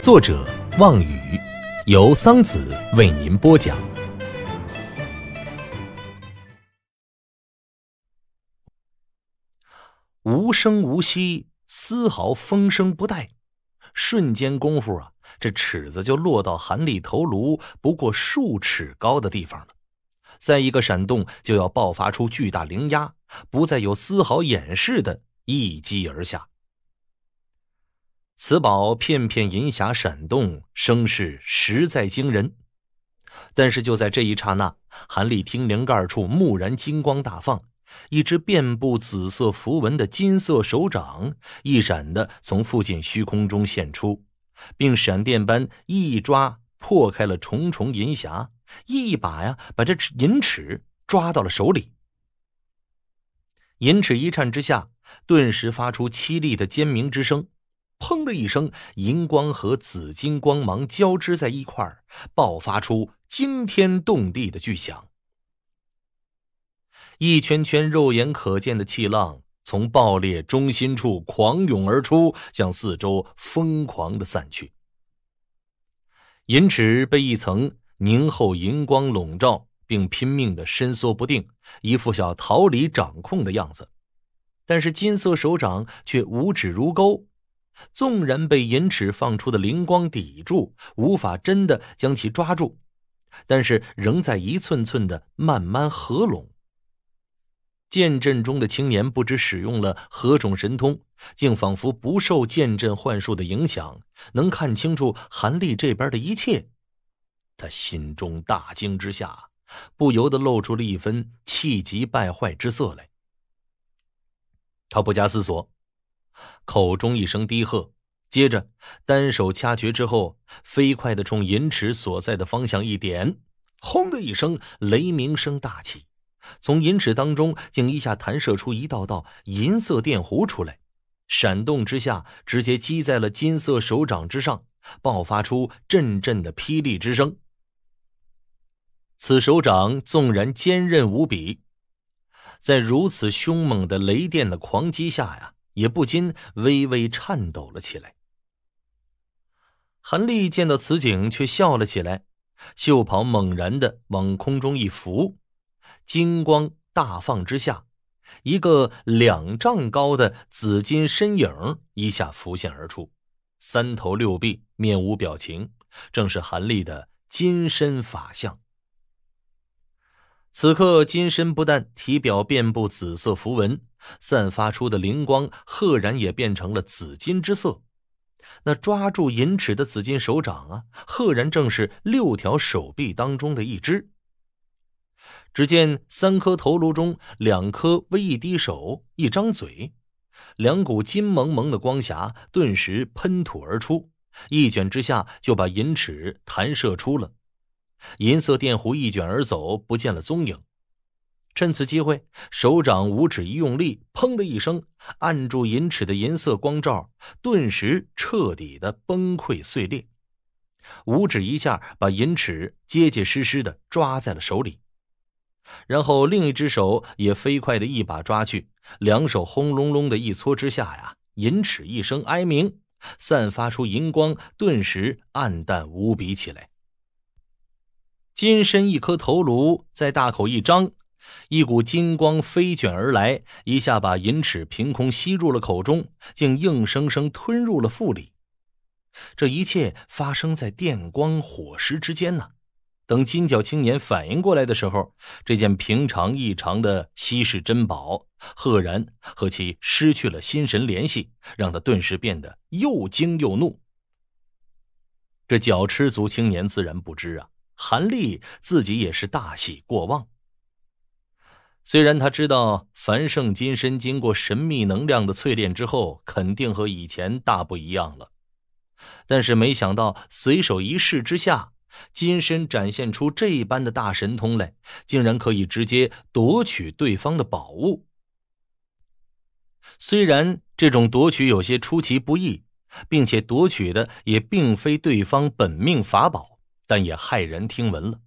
作者望雨，由桑子为您播讲。无声无息，丝毫风声不带，瞬间功夫啊，这尺子就落到韩立头颅不过数尺高的地方了。再一个闪动，就要爆发出巨大灵压，不再有丝毫掩饰的一击而下。此宝片片银霞闪动，声势实在惊人。但是就在这一刹那，韩立听铃盖处蓦然金光大放，一只遍布紫色符文的金色手掌一闪的从附近虚空中现出，并闪电般一抓破开了重重银霞，一把呀把这银尺抓到了手里。银尺一颤之下，顿时发出凄厉的尖鸣之声。砰的一声，银光和紫金光芒交织在一块，爆发出惊天动地的巨响。一圈圈肉眼可见的气浪从爆裂中心处狂涌而出，向四周疯狂的散去。银尺被一层凝厚银光笼罩，并拼命的伸缩不定，一副要逃离掌控的样子。但是金色手掌却五指如钩。纵然被银尺放出的灵光抵住，无法真的将其抓住，但是仍在一寸寸的慢慢合拢。剑阵中的青年不知使用了何种神通，竟仿佛不受剑阵幻术的影响，能看清楚韩立这边的一切。他心中大惊之下，不由得露出了一分气急败坏之色来。他不加思索。口中一声低喝，接着单手掐诀之后，飞快的冲银尺所在的方向一点，轰的一声雷鸣声大起，从银尺当中竟一下弹射出一道道银色电弧出来，闪动之下直接击在了金色手掌之上，爆发出阵阵的霹雳之声。此手掌纵然坚韧无比，在如此凶猛的雷电的狂击下呀！也不禁微微颤抖了起来。韩立见到此景，却笑了起来，袖袍猛然的往空中一拂，金光大放之下，一个两丈高的紫金身影一下浮现而出，三头六臂，面无表情，正是韩立的金身法相。此刻金身不但体表遍布紫色符文，散发出的灵光赫然也变成了紫金之色。那抓住银尺的紫金手掌啊，赫然正是六条手臂当中的一只。只见三颗头颅中，两颗微一低手，一张嘴，两股金蒙蒙的光霞顿时喷吐而出，一卷之下就把银尺弹射出了。银色电弧一卷而走，不见了踪影。趁此机会，手掌五指一用力，“砰”的一声，按住银尺的银色光罩，顿时彻底的崩溃碎裂。五指一下，把银尺结结实实的抓在了手里。然后另一只手也飞快的一把抓去，两手轰隆隆的一搓之下呀，银尺一声哀鸣，散发出银光，顿时暗淡无比起来。金身一颗头颅在大口一张，一股金光飞卷而来，一下把银尺凭空吸入了口中，竟硬生生吞入了腹里。这一切发生在电光火石之间呐！等金角青年反应过来的时候，这件平常异常的稀世珍宝，赫然和其失去了心神联系，让他顿时变得又惊又怒。这脚痴族青年自然不知啊。韩立自己也是大喜过望。虽然他知道樊胜金身经过神秘能量的淬炼之后，肯定和以前大不一样了，但是没想到随手一试之下，金身展现出这般的大神通来，竟然可以直接夺取对方的宝物。虽然这种夺取有些出其不意，并且夺取的也并非对方本命法宝。但也骇人听闻了。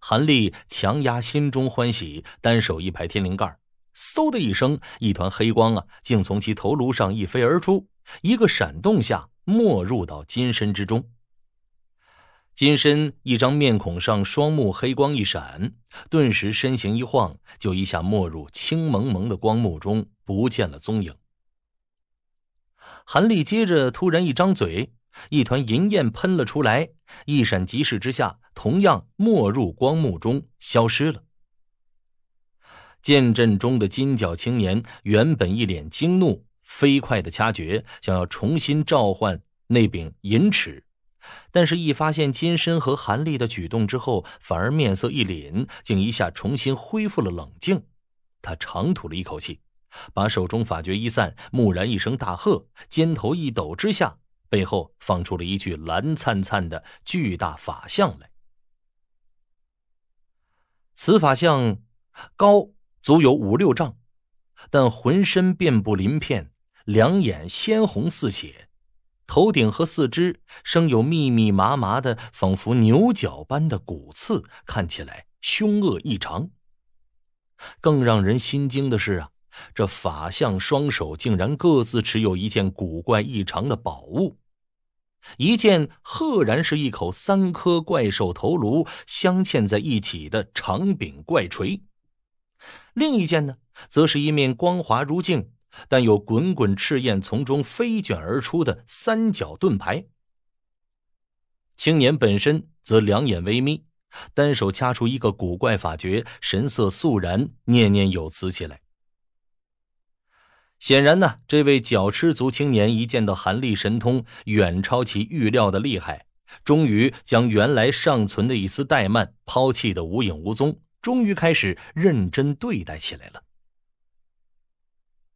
韩立强压心中欢喜，单手一拍天灵盖，嗖的一声，一团黑光啊，竟从其头颅上一飞而出，一个闪动下没入到金身之中。金身一张面孔上双目黑光一闪，顿时身形一晃，就一下没入青蒙蒙的光幕中，不见了踪影。韩立接着突然一张嘴。一团银焰喷了出来，一闪即逝之下，同样没入光幕中消失了。剑阵中的金角青年原本一脸惊怒，飞快的掐诀，想要重新召唤那柄银尺，但是，一发现金身和韩立的举动之后，反而面色一凛，竟一下重新恢复了冷静。他长吐了一口气，把手中法诀一散，蓦然一声大喝，肩头一抖之下。背后放出了一具蓝灿灿的巨大法相来。此法相高足有五六丈，但浑身遍布鳞片，两眼鲜红似血，头顶和四肢生有密密麻麻的仿佛牛角般的骨刺，看起来凶恶异常。更让人心惊的是啊，这法相双手竟然各自持有一件古怪异常的宝物。一件赫然是一口三颗怪兽头颅镶嵌在一起的长柄怪锤，另一件呢，则是一面光滑如镜，但有滚滚赤焰从中飞卷而出的三角盾牌。青年本身则两眼微眯，单手掐出一个古怪法诀，神色肃然，念念有词起来。显然呢，这位角痴族青年一见到韩立神通远超其预料的厉害，终于将原来尚存的一丝怠慢抛弃的无影无踪，终于开始认真对待起来了。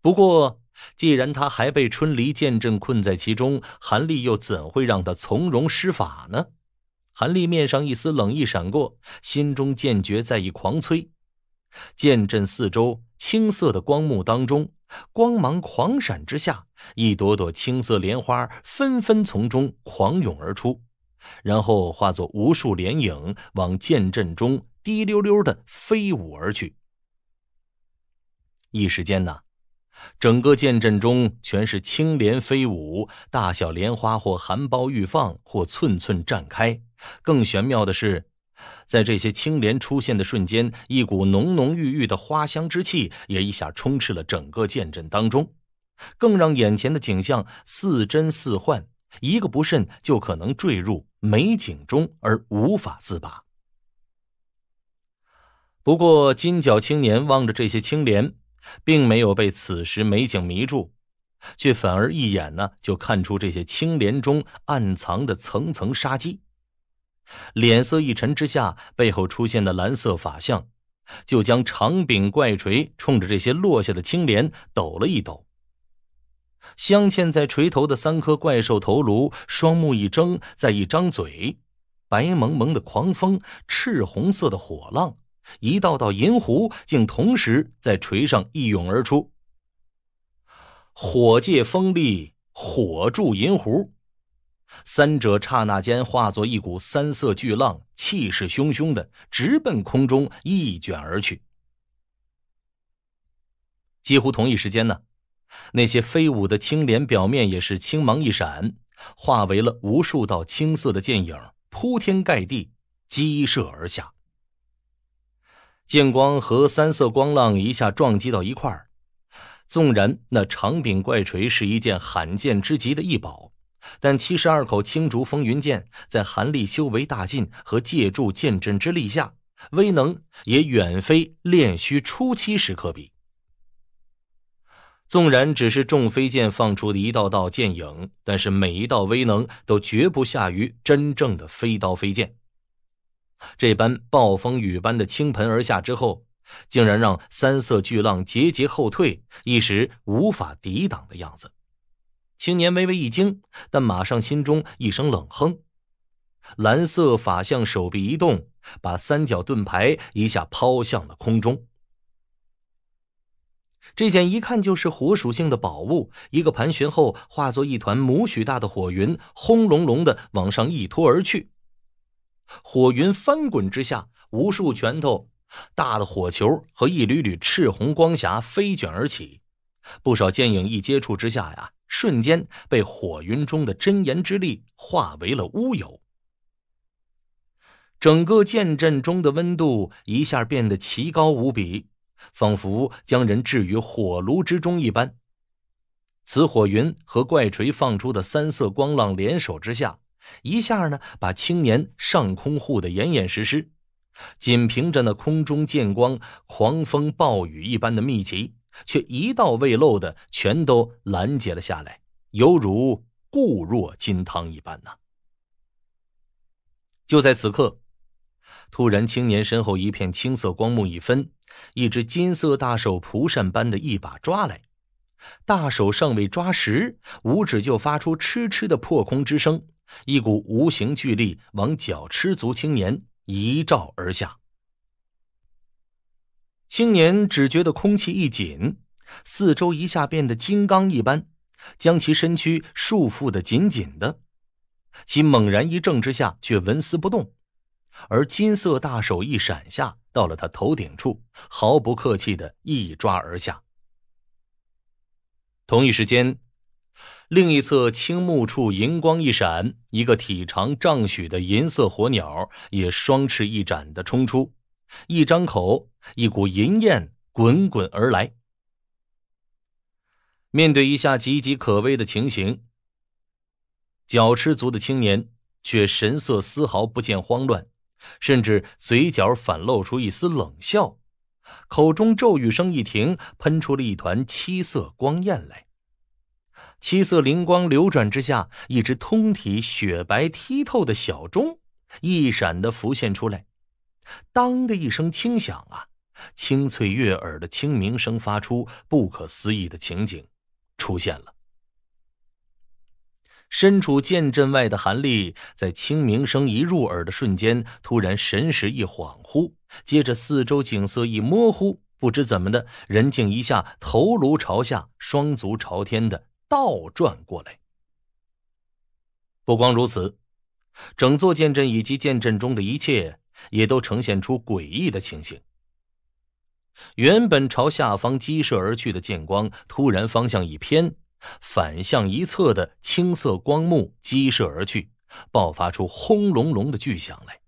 不过，既然他还被春离剑阵困在其中，韩立又怎会让他从容施法呢？韩立面上一丝冷意闪过，心中剑诀在一狂催，剑阵四周青色的光幕当中。光芒狂闪之下，一朵朵青色莲花纷纷从中狂涌而出，然后化作无数莲影往剑阵中滴溜溜的飞舞而去。一时间呐，整个剑阵中全是青莲飞舞，大小莲花或含苞欲放，或寸寸绽开。更玄妙的是。在这些青莲出现的瞬间，一股浓浓郁郁的花香之气也一下充斥了整个剑阵当中，更让眼前的景象似真似幻，一个不慎就可能坠入美景中而无法自拔。不过，金角青年望着这些青莲，并没有被此时美景迷住，却反而一眼呢就看出这些青莲中暗藏的层层杀机。脸色一沉之下，背后出现的蓝色法相，就将长柄怪锤冲着这些落下的青莲抖了一抖。镶嵌在锤头的三颗怪兽头颅，双目一睁，再一张嘴，白蒙蒙的狂风，赤红色的火浪，一道道银弧竟同时在锤上一涌而出。火借锋利，火铸银弧。三者刹那间化作一股三色巨浪，气势汹汹的直奔空中一卷而去。几乎同一时间呢，那些飞舞的青莲表面也是青芒一闪，化为了无数道青色的剑影，铺天盖地击射而下。剑光和三色光浪一下撞击到一块儿，纵然那长柄怪锤是一件罕见之极的异宝。但七十二口青竹风云剑，在韩立修为大进和借助剑阵之力下，威能也远非练虚初期时可比。纵然只是众飞剑放出的一道道剑影，但是每一道威能都绝不下于真正的飞刀飞剑。这般暴风雨般的倾盆而下之后，竟然让三色巨浪节节后退，一时无法抵挡的样子。青年微微一惊，但马上心中一声冷哼。蓝色法相手臂一动，把三角盾牌一下抛向了空中。这件一看就是火属性的宝物，一个盘旋后化作一团母许大的火云，轰隆隆的往上一拖而去。火云翻滚之下，无数拳头大的火球和一缕缕赤红光霞飞卷而起，不少剑影一接触之下呀。瞬间被火云中的真言之力化为了乌有，整个剑阵中的温度一下变得奇高无比，仿佛将人置于火炉之中一般。此火云和怪锤放出的三色光浪联手之下，一下呢把青年上空护得严严实实，仅凭着那空中剑光，狂风暴雨一般的密集。却一道未漏的，全都拦截了下来，犹如固若金汤一般呐。就在此刻，突然，青年身后一片青色光幕一分，一只金色大手蒲扇般的一把抓来，大手尚未抓实，五指就发出嗤嗤的破空之声，一股无形巨力往脚吃足青年一照而下。青年只觉得空气一紧，四周一下变得金刚一般，将其身躯束缚的紧紧的。其猛然一怔之下，却纹丝不动。而金色大手一闪下，到了他头顶处，毫不客气的一抓而下。同一时间，另一侧青木处银光一闪，一个体长丈许的银色火鸟也双翅一展的冲出。一张口，一股银焰滚滚而来。面对一下岌岌可危的情形，脚吃族的青年却神色丝毫不见慌乱，甚至嘴角反露出一丝冷笑。口中咒语声一停，喷出了一团七色光焰来。七色灵光流转之下，一只通体雪白剔透的小钟一闪的浮现出来。当的一声轻响啊，清脆悦耳的清明声发出，不可思议的情景出现了。身处剑阵外的韩立，在清明声一入耳的瞬间，突然神识一恍惚，接着四周景色一模糊，不知怎么的，人竟一下头颅朝下，双足朝天的倒转过来。不光如此，整座剑阵以及剑阵中的一切。也都呈现出诡异的情形。原本朝下方击射而去的剑光，突然方向一偏，反向一侧的青色光幕击射而去，爆发出轰隆隆的巨响来。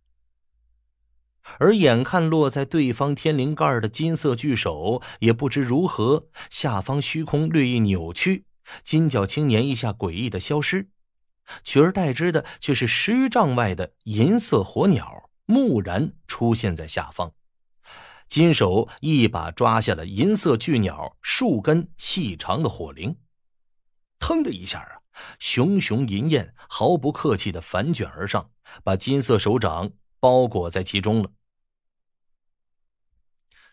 而眼看落在对方天灵盖的金色巨手，也不知如何，下方虚空略一扭曲，金角青年一下诡异的消失，取而代之的却是十丈外的银色火鸟。蓦然出现在下方，金手一把抓下了银色巨鸟数根细长的火灵，腾的一下啊，熊熊银焰毫不客气的反卷而上，把金色手掌包裹在其中了。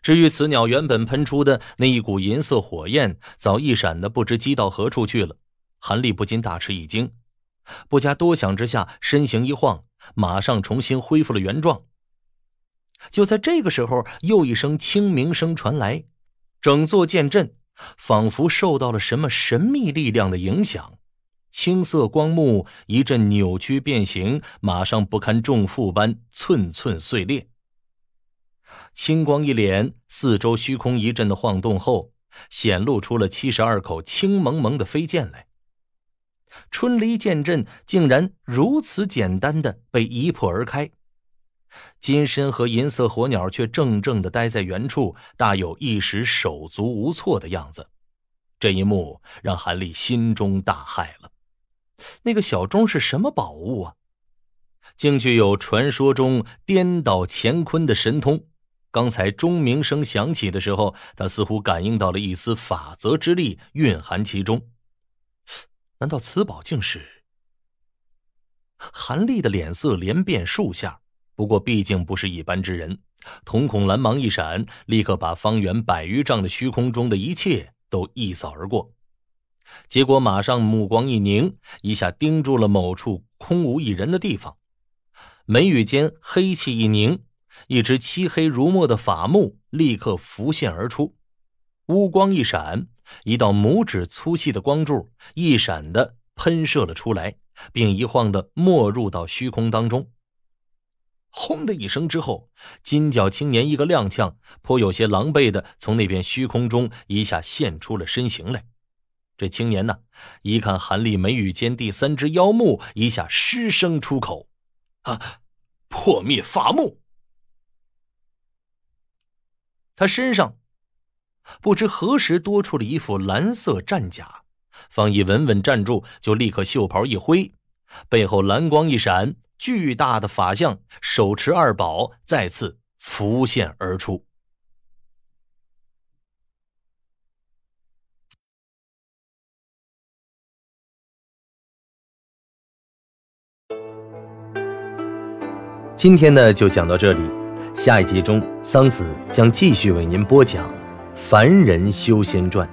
至于此鸟原本喷出的那一股银色火焰，早一闪的不知击到何处去了，韩立不禁大吃一惊。不加多想之下，身形一晃，马上重新恢复了原状。就在这个时候，又一声清鸣声传来，整座剑阵仿佛受到了什么神秘力量的影响，青色光幕一阵扭曲变形，马上不堪重负般寸寸碎裂。青光一脸，四周虚空一阵的晃动后，显露出了七十二口青蒙蒙的飞剑来。春离剑阵竟然如此简单的被一破而开，金身和银色火鸟却怔怔的待在原处，大有一时手足无措的样子。这一幕让韩立心中大骇了。那个小钟是什么宝物啊？竟具有传说中颠倒乾坤的神通。刚才钟鸣声响起的时候，他似乎感应到了一丝法则之力蕴含其中。难道此宝竟是？韩立的脸色连变数下，不过毕竟不是一般之人，瞳孔蓝芒一闪，立刻把方圆百余丈的虚空中的一切都一扫而过。结果马上目光一凝，一下盯住了某处空无一人的地方，眉宇间黑气一凝，一只漆黑如墨的法目立刻浮现而出，乌光一闪。一道拇指粗细的光柱一闪的喷射了出来，并一晃的没入到虚空当中。轰的一声之后，金角青年一个踉跄，颇有些狼狈的从那边虚空中一下现出了身形来。这青年呢，一看韩立眉宇间第三只妖目，一下失声出口：“啊，破灭伐木！”他身上。不知何时多出了一副蓝色战甲，方毅稳稳站住，就立刻袖袍一挥，背后蓝光一闪，巨大的法相手持二宝再次浮现而出。今天呢，就讲到这里，下一集中桑梓将继续为您播讲。《凡人修仙传》。